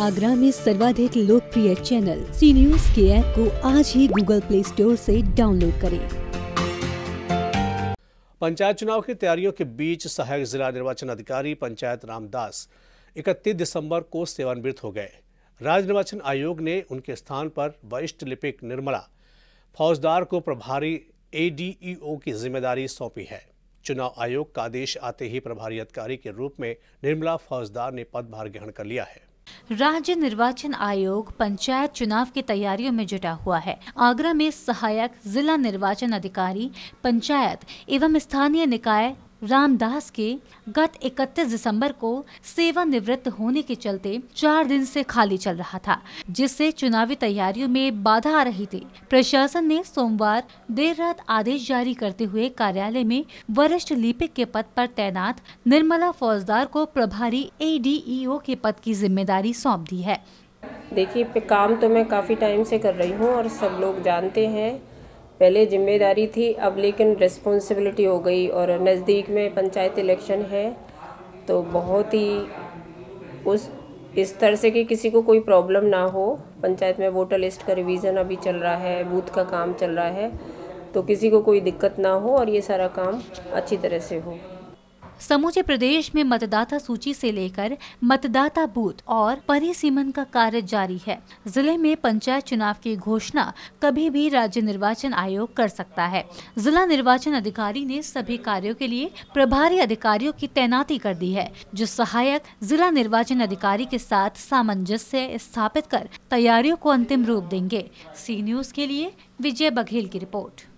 आगरा में सर्वाधिक लोकप्रिय चैनल सी न्यूज के ऐप को आज ही गूगल प्ले स्टोर से डाउनलोड करें पंचायत चुनाव की तैयारियों के बीच सहायक जिला निर्वाचन अधिकारी पंचायत रामदास 31 दिसंबर को सेवानिवृत्त हो गए राज्य निर्वाचन आयोग ने उनके स्थान पर वरिष्ठ लिपिक निर्मला फौजदार को प्रभारी एडीईओ e की जिम्मेदारी सौंपी है चुनाव आयोग का आदेश आते ही प्रभारी अधिकारी के रूप में निर्मला फौजदार ने पदभार ग्रहण कर लिया है राज्य निर्वाचन आयोग पंचायत चुनाव की तैयारियों में जुटा हुआ है आगरा में सहायक जिला निर्वाचन अधिकारी पंचायत एवं स्थानीय निकाय रामदास के गत 31 दिसंबर को सेवानिवृत्त होने के चलते चार दिन से खाली चल रहा था जिससे चुनावी तैयारियों में बाधा आ रही थी प्रशासन ने सोमवार देर रात आदेश जारी करते हुए कार्यालय में वरिष्ठ लिपिक के पद पर तैनात निर्मला फौजदार को प्रभारी ए e के पद की जिम्मेदारी सौंप दी है देखिए काम तो मैं काफ़ी टाइम से कर रही हूँ और सब लोग जानते हैं पहले ज़िम्मेदारी थी अब लेकिन रिस्पॉन्सिबिलिटी हो गई और नज़दीक में पंचायत इलेक्शन है तो बहुत ही उस इस तरह से कि किसी को कोई प्रॉब्लम ना हो पंचायत में वोटर लिस्ट का रिवीजन अभी चल रहा है बूथ का काम चल रहा है तो किसी को कोई दिक्कत ना हो और ये सारा काम अच्छी तरह से हो समूचे प्रदेश में मतदाता सूची से लेकर मतदाता बूथ और परिसीमन का कार्य जारी है जिले में पंचायत चुनाव की घोषणा कभी भी राज्य निर्वाचन आयोग कर सकता है जिला निर्वाचन अधिकारी ने सभी कार्यों के लिए प्रभारी अधिकारियों की तैनाती कर दी है जो सहायक जिला निर्वाचन अधिकारी के साथ सामंजस्य स्थापित कर तैयारियों को अंतिम रूप देंगे सी न्यूज के लिए विजय बघेल की रिपोर्ट